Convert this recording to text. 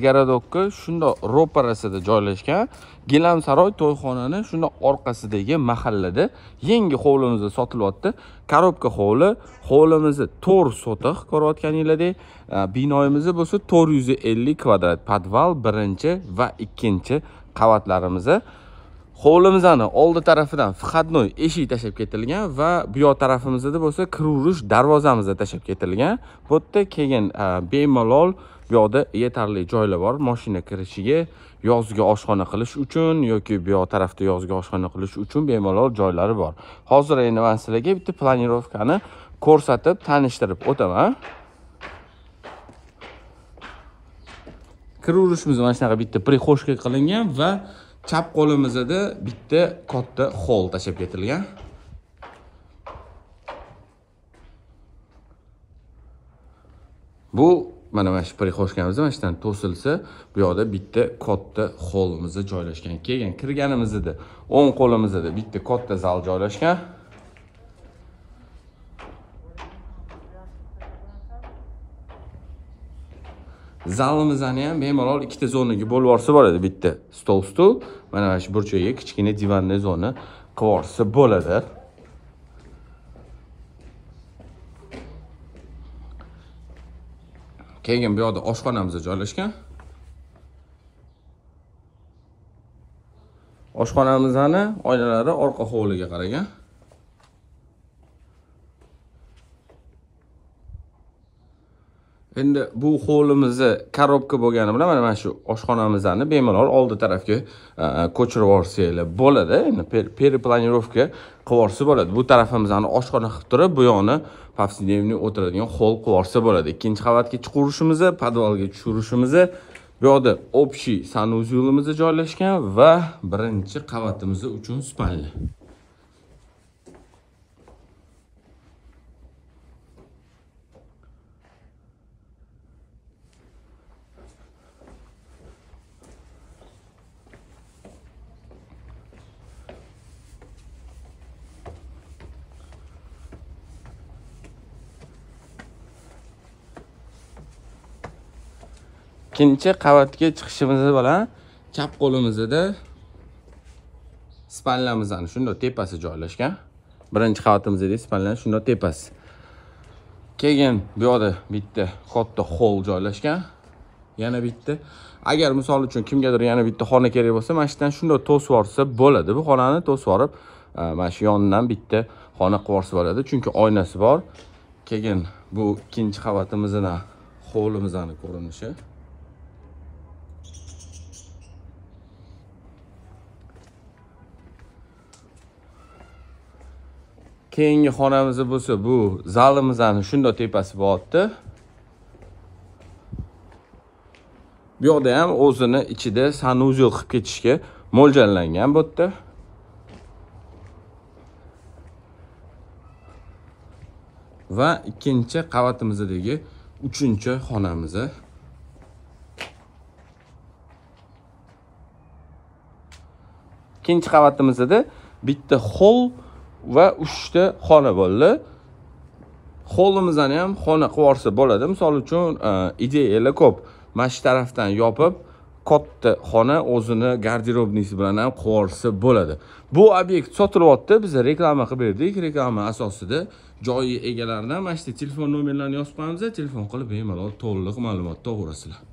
garadokka shundoq ro'parasida joylashgan gilamsaroy to'yxonani shundoq orqasidagi mahallada yangi hovlimizda sotilyapti korobka hovli hovlimizni to'rt sotix ko'rayotganinglardek binoyimizni bo'lsa to'rt yuz ellik kvadrat podval birinchi va ikkinchi qavatlarimizni hovlimizni oldi tarafidan входной eshik tashlab ketilgan va bu yoq tarafimizda bo'lsa kiruvurish darvozamizda tashlab ketilgan bu yerda keyin e, bemalol bu yoqda yetarli joylar bor moshina kirishiga yozgi oshxona qilish uchun yoki bu yoq tarafda yozgi oshxona qilish uchun bemalol joylari bor hozir endi man sizlarga bitta planirovkani ko'rsatib tanishtirib o'taman kiraverishimiz mana shunaqa bitta прихожка qilingan va chap qo'limizda bitta katta hol tashlab ketilgan bu mana mana shu приходкамizda mana shu yerdan to'silsa bu yoqda bitta katta holimiz joylashgan keyin kirganimiz edi o'ng qo'limizda bitta katta zal joylashgan zalimizni ham bemalol ikkita zonaga bo'lib yuborsa bo'ladi bitta stol stul mana mana shu burchagiga kichkina divanni zona qilib yuborsa bo'ladi keyin bu yoqda oshxonamiz joylashgan oshxonamizni oynalari orqa hovliga qaragan endi bu hovlimizni korobka bo'lgani bilan mana mana shu oshxonamizni bemalol oldi tarafga e, ko'chirib yuborsanglar bo'ladi endi periplanirovka qilib yuborsa bo'ladi bu tarafimizni oshxona qilib turib bu yoqni повседневный o'tiradigan hol qilib yuborsa bo'ladi ikkinchi qavatga chiqarishimizni podvalga tushirishimizni bu yoqda общий санузелimiz joylashgan va birinchi qavatimiz uchun spalni ikkinchi qavatga chiqishimiz bilan chap qo'limizda spanlamiz ana shundoq tepasi joylashgan birinchi qavatimizdagi spanlar shundoq tepasi keyin bu yoqda bitta katta hol joylashgan yana bitta agar misol uchun kimgadir yana bitta xona kerak bo'lsa mana shu yerdan shundoq to'sib yuborsa bo'ladi bu xonani to'sib yuborib e, mana shu yonidan bitta xona qilib yuborsa bo'ladi chunki oynasi bor keyin bu ikkinchi qavatimizdan hovlimizni ko'rinishi keyingi xonamiz bo'lsa bu zalimizni shundoq tepasi bo'lyapti bu yoqda ham o'zini ichida sanuzel qilib ketishga mo'ljallangan bu yerda va ikkinchi qavatimizdagi uchinchi xonamiz ikkinchi qavatimizda bitta hol va uchta bo'ldi hovlimizni ham xona qilib yuborsa bo'ladi misol uchun e, ideyalar ko'p mana shu tarafdan yopib katta xona o'zini garderobnisi bilan ham qilib bo'ladi bu obyekt sotilyapti biz reklama qilib berdik reklama asosida joyi egalaridan mana shu telefon nomerlarini yozib qo'yamiz telefon qilib bemalol to'liq ma'lumot to'g'risida